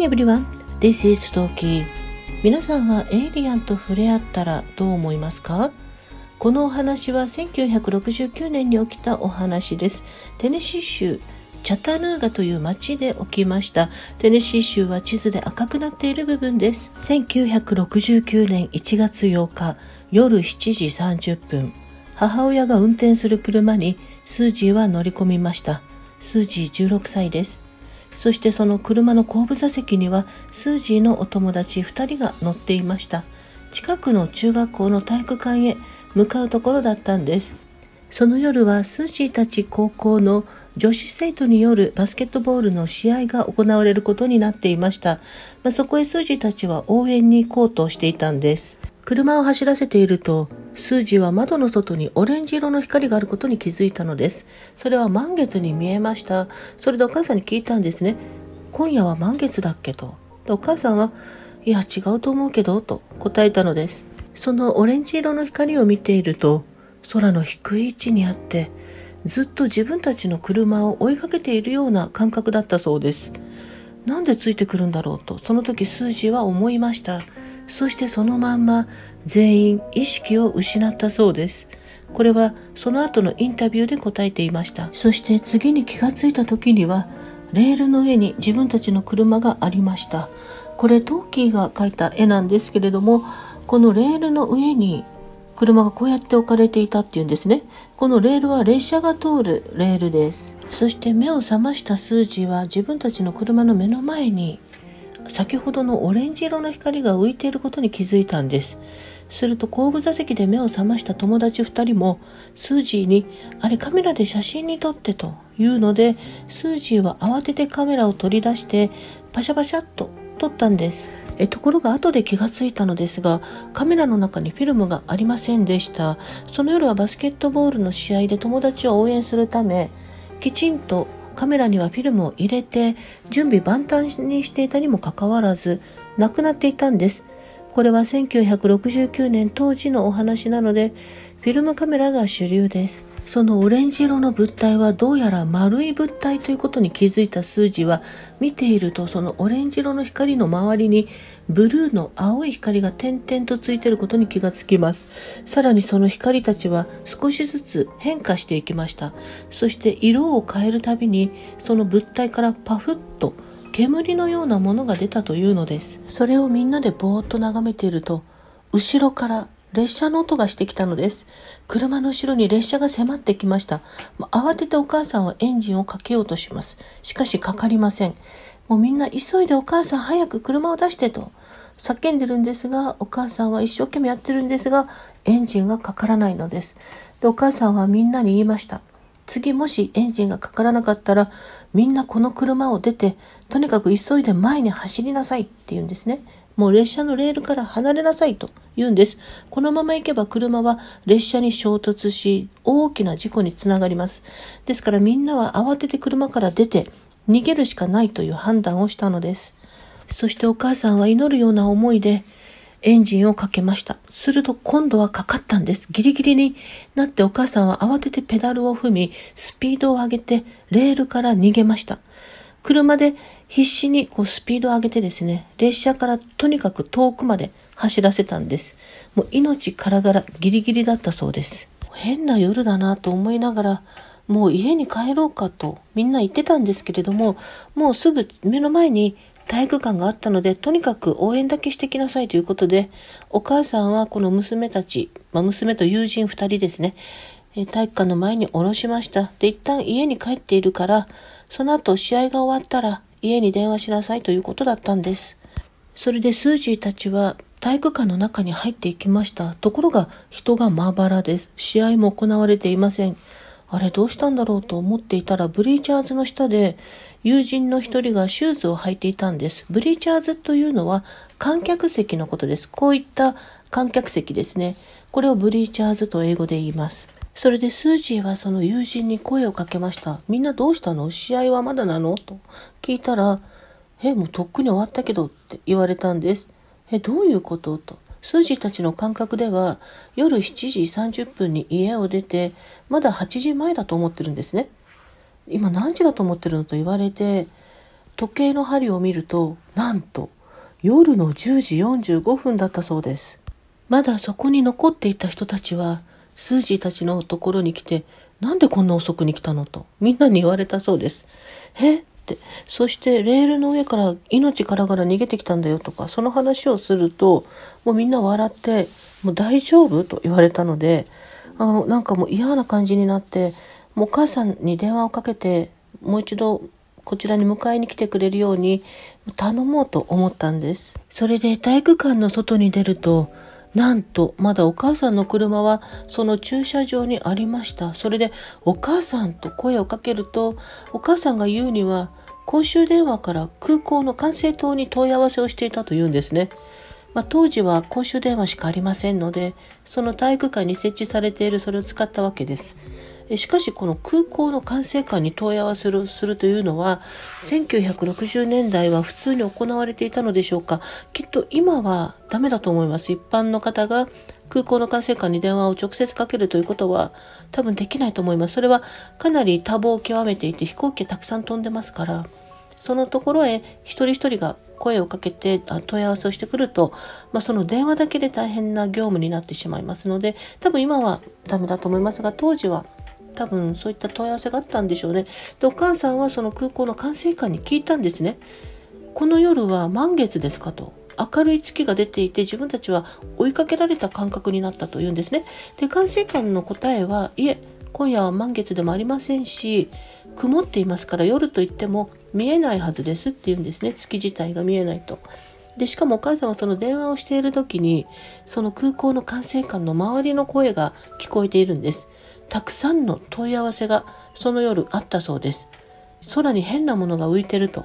Hi everyone, this is Toki 皆さんはエイリアンと触れ合ったらどう思いますかこのお話は1969年に起きたお話です。テネシー州チャタヌーガという町で起きました。テネシー州は地図で赤くなっている部分です。1969年1月8日夜7時30分、母親が運転する車にスージーは乗り込みました。スージー16歳です。そしてその車の後部座席にはスージーのお友達2人が乗っていました近くの中学校の体育館へ向かうところだったんですその夜はスージーたち高校の女子生徒によるバスケットボールの試合が行われることになっていました、まあ、そこへスージーたちは応援に行こうとしていたんです車を走らせていると、スージーは窓の外にオレンジ色の光があることに気づいたのです。それは満月に見えました。それでお母さんに聞いたんですね。今夜は満月だっけと。でお母さんは、いや違うと思うけど、と答えたのです。そのオレンジ色の光を見ていると、空の低い位置にあって、ずっと自分たちの車を追いかけているような感覚だったそうです。なんでついてくるんだろうと、その時スージーは思いました。そしてそのまんま全員意識を失ったそうです。これはその後のインタビューで答えていました。そして次に気がついた時には、レールの上に自分たちの車がありました。これトーキーが描いた絵なんですけれども、このレールの上に車がこうやって置かれていたっていうんですね。このレールは列車が通るレールです。そして目を覚ました数字は自分たちの車の目の前に先ほどのオレンジ色の光が浮いていることに気づいたんです。すると後部座席で目を覚ました友達2人もスージーに「あれカメラで写真に撮って」と言うのでスージーは慌ててカメラを取り出してパシャパシャっと撮ったんですえところが後で気がついたのですがカメラの中にフィルムがありませんでしたその夜はバスケットボールの試合で友達を応援するためきちんとカメラにはフィルムを入れて準備万端にしていたにもかかわらず亡くなっていたんですこれは1969年当時のお話なので、フィルムカメラが主流です。そのオレンジ色の物体はどうやら丸い物体ということに気づいた数字は見ているとそのオレンジ色の光の周りにブルーの青い光が点々とついていることに気がつきます。さらにその光たちは少しずつ変化していきました。そして色を変えるたびにその物体からパフッと煙のようなものが出たというのですそれをみんなでぼーっと眺めていると後ろから列車の音がしてきたのです。車の後ろに列車が迫ってきました。慌ててお母さんはエンジンをかけようとします。しかしかかりません。もうみんな急いでお母さん早く車を出してと叫んでるんですが、お母さんは一生懸命やってるんですが、エンジンがかからないのです。で、お母さんはみんなに言いました。次もしエンジンがかからなかったら、みんなこの車を出て、とにかく急いで前に走りなさいって言うんですね。もう列車のレールから離れなさいと言うんです。このまま行けば車は列車に衝突し、大きな事故につながります。ですからみんなは慌てて車から出て、逃げるしかないという判断をしたのです。そしてお母さんは祈るような思いで、エンジンをかけました。すると今度はかかったんです。ギリギリになってお母さんは慌ててペダルを踏み、スピードを上げてレールから逃げました。車で必死にこうスピードを上げてですね、列車からとにかく遠くまで走らせたんです。もう命からがらギリギリだったそうです。変な夜だなと思いながら、もう家に帰ろうかとみんな言ってたんですけれども、もうすぐ目の前に体育館があったので、とにかく応援だけしてきなさいということで、お母さんはこの娘たち、まあ、娘と友人二人ですね、え体育館の前に降ろしました。で、一旦家に帰っているから、その後試合が終わったら家に電話しなさいということだったんです。それでスージーたちは体育館の中に入っていきました。ところが人がまばらです。試合も行われていません。あれどうしたんだろうと思っていたらブリーチャーズの下で友人の一人がシューズを履いていたんです。ブリーチャーズというのは観客席のことです。こういった観客席ですね。これをブリーチャーズと英語で言います。それでスージーはその友人に声をかけました。みんなどうしたの試合はまだなのと聞いたら、え、もうとっくに終わったけどって言われたんです。え、どういうことと。スージーたちの感覚では夜7時30分に家を出てまだ8時前だと思ってるんですね。今何時だと思ってるのと言われて時計の針を見るとなんと夜の10時45分だったそうですまだそこに残っていた人たちはスージーたちのところに来てなんでこんな遅くに来たのとみんなに言われたそうですえってそしてレールの上から命からがら逃げてきたんだよとかその話をするともうみんな笑ってもう大丈夫と言われたのであのなんかもう嫌な感じになってもうお母さんに電話をかけて、もう一度こちらに迎えに来てくれるように頼もうと思ったんです。それで体育館の外に出ると、なんとまだお母さんの車はその駐車場にありました。それでお母さんと声をかけると、お母さんが言うには公衆電話から空港の管制塔に問い合わせをしていたというんですね。まあ、当時は公衆電話しかありませんので、その体育館に設置されているそれを使ったわけです。しかしこの空港の管制官に問い合わせるするというのは1960年代は普通に行われていたのでしょうかきっと今はダメだと思います一般の方が空港の管制官に電話を直接かけるということは多分できないと思いますそれはかなり多忙を極めていて飛行機たくさん飛んでますからそのところへ一人一人が声をかけて問い合わせをしてくると、まあ、その電話だけで大変な業務になってしまいますので多分今はダメだと思いますが当時は多分そういった問い合わせがあったんでしょうね。で、お母さんはその空港の管制官に聞いたんですね。この夜は満月ですかと。明るい月が出ていて自分たちは追いかけられた感覚になったというんですね。で、管制官の答えは、いえ、今夜は満月でもありませんし、曇っていますから夜といっても見えないはずですっていうんですね。月自体が見えないと。で、しかもお母さんはその電話をしている時に、その空港の管制官の周りの声が聞こえているんです。たくさんの問い合わせがその夜あったそうです。空に変なものが浮いてると、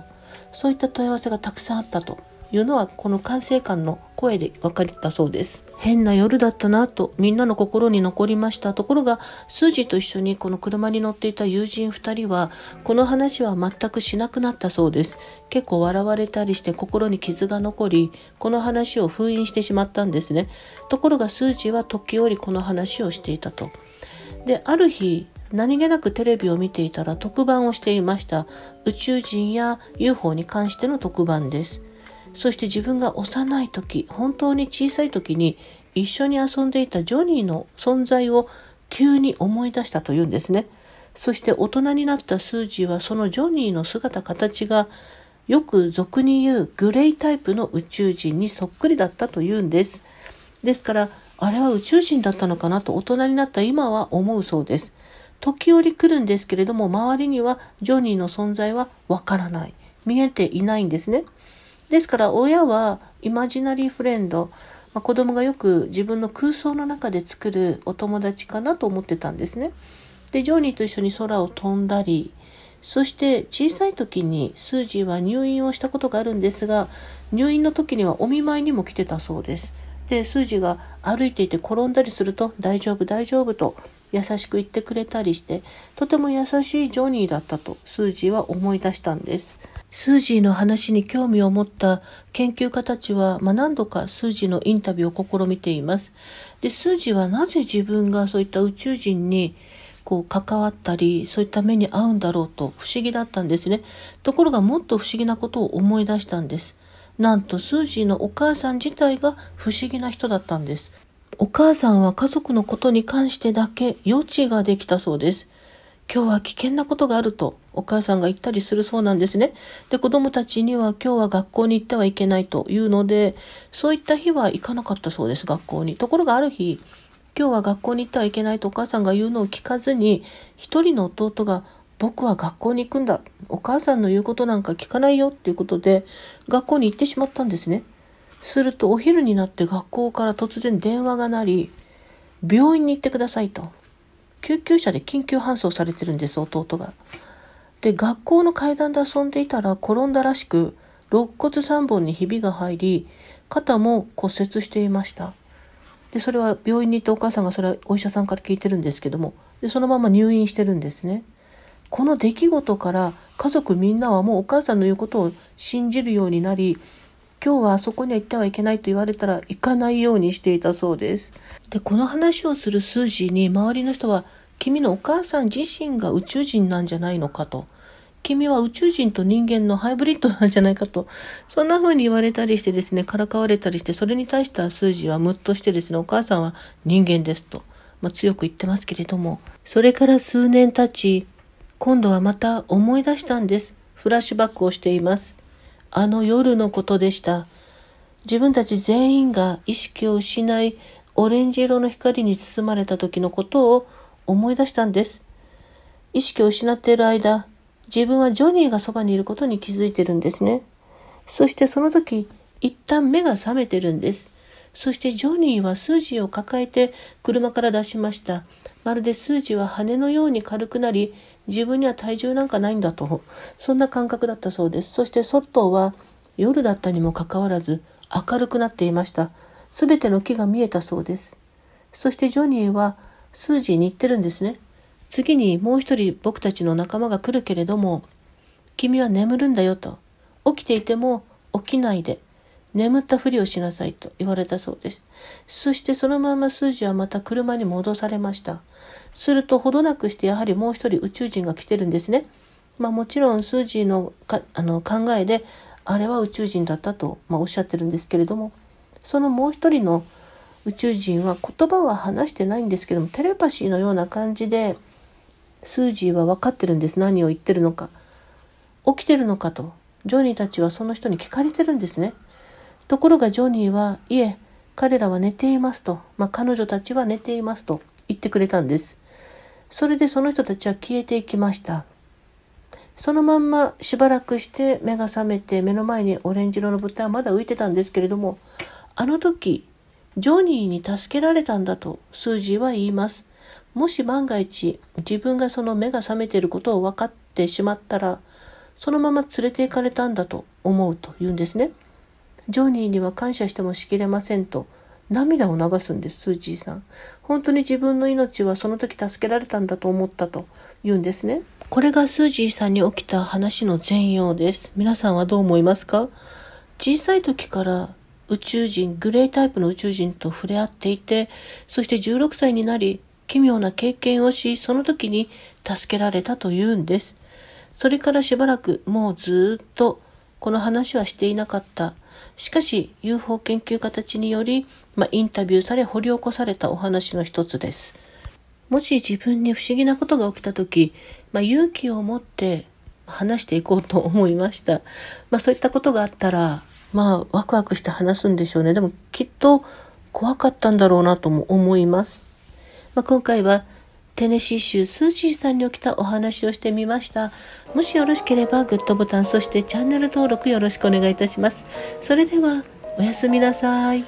そういった問い合わせがたくさんあったというのは、この管制官の声で分かったそうです。変な夜だったなと、みんなの心に残りました。ところが、スージーと一緒にこの車に乗っていた友人2人は、この話は全くしなくなったそうです。結構笑われたりして心に傷が残り、この話を封印してしまったんですね。ところが、スージーは時折この話をしていたと。で、ある日、何気なくテレビを見ていたら特番をしていました。宇宙人や UFO に関しての特番です。そして自分が幼い時、本当に小さい時に一緒に遊んでいたジョニーの存在を急に思い出したというんですね。そして大人になったスージーはそのジョニーの姿形がよく俗に言うグレイタイプの宇宙人にそっくりだったというんです。ですからあれは宇宙人だったのかなと大人になった今は思うそうです。時折来るんですけれども、周りにはジョニーの存在はわからない。見えていないんですね。ですから親はイマジナリーフレンド、まあ、子供がよく自分の空想の中で作るお友達かなと思ってたんですね。で、ジョニーと一緒に空を飛んだり、そして小さい時にスージーは入院をしたことがあるんですが、入院の時にはお見舞いにも来てたそうです。で、数字が歩いていて転んだりすると、大丈夫、大丈夫と優しく言ってくれたりして、とても優しいジョニーだったと、数字は思い出したんです。スージーの話に興味を持った研究家たちは、まあ、何度かスージーのインタビューを試みています。で、スージーはなぜ自分がそういった宇宙人にこう関わったり、そういった目に遭うんだろうと不思議だったんですね。ところがもっと不思議なことを思い出したんです。なんとスージーのお母さん自体が不思議な人だったんです。お母さんは家族のことに関してだけ予知ができたそうです。今日は危険なことがあるとお母さんが言ったりするそうなんですね。で、子供たちには今日は学校に行ってはいけないというので、そういった日は行かなかったそうです、学校に。ところがある日、今日は学校に行ってはいけないとお母さんが言うのを聞かずに、一人の弟が僕は学校に行くんだ。お母さんの言うことなんか聞かないよっていうことで、学校に行ってしまったんですね。するとお昼になって学校から突然電話が鳴り、病院に行ってくださいと。救急車で緊急搬送されてるんです、弟が。で、学校の階段で遊んでいたら転んだらしく、肋骨3本にひびが入り、肩も骨折していました。で、それは病院に行ってお母さんがそれはお医者さんから聞いてるんですけども、で、そのまま入院してるんですね。この出来事から家族みんなはもうお母さんの言うことを信じるようになり今日はあそこには行ってはいけないと言われたら行かないようにしていたそうです。で、この話をするスージーに周りの人は君のお母さん自身が宇宙人なんじゃないのかと。君は宇宙人と人間のハイブリッドなんじゃないかと。そんな風に言われたりしてですね、からかわれたりして、それに対してはスージーはムッとしてですね、お母さんは人間ですと。まあ、強く言ってますけれども。それから数年経ち、今度はまた思い出したんです。フラッシュバックをしています。あの夜のことでした。自分たち全員が意識を失い、オレンジ色の光に包まれた時のことを思い出したんです。意識を失っている間、自分はジョニーがそばにいることに気づいてるんですね。そしてその時、一旦目が覚めてるんです。そしてジョニーはスージーを抱えて車から出しました。まるでスージーは羽のように軽くなり、自分には体重なんかないんだと、そんな感覚だったそうです。そして外は夜だったにもかかわらず明るくなっていました。すべての木が見えたそうです。そしてジョニーはスージーに言ってるんですね。次にもう一人僕たちの仲間が来るけれども、君は眠るんだよと。起きていても起きないで。眠ったふりをしなさいと言われたそうです。そしてそのままスージーはまた車に戻されました。すると、ほどなくしてやはりもう一人宇宙人が来てるんですね。まあ、もちろん、スージーのかあの考えで、あれは宇宙人だったと、まあ、おっしゃってるんですけれども、そのもう一人の宇宙人は言葉は話してないんですけども、テレパシーのような感じで、スージーは分かってるんです。何を言ってるのか。起きてるのかと。ジョニーたちはその人に聞かれてるんですね。ところがジョニーは、いえ、彼らは寝ていますと、まあ、彼女たちは寝ていますと言ってくれたんです。それでその人たちは消えていきました。そのまんましばらくして目が覚めて目の前にオレンジ色の物体はまだ浮いてたんですけれども、あの時、ジョニーに助けられたんだとスージーは言います。もし万が一自分がその目が覚めていることを分かってしまったら、そのまま連れて行かれたんだと思うと言うんですね。ジョニーには感謝してもしきれませんと涙を流すんです、スーチーさん。本当に自分の命はその時助けられたんだと思ったと言うんですね。これがスージーさんに起きた話の全容です。皆さんはどう思いますか小さい時から宇宙人、グレータイプの宇宙人と触れ合っていて、そして16歳になり、奇妙な経験をし、その時に助けられたと言うんです。それからしばらくもうずっとこの話はしていなかったしかし UFO 研究家たちにより、まあ、インタビューされ掘り起こされたお話の一つです。もし自分に不思議なことが起きた時、まあ、勇気を持って話していこうと思いました。まあ、そういったことがあったら、まあワクワクして話すんでしょうね。でもきっと怖かったんだろうなとも思います。まあ、今回はテネシー州スージーさんに起きたお話をしてみました。もしよろしければグッドボタン、そしてチャンネル登録よろしくお願いいたします。それでは、おやすみなさい。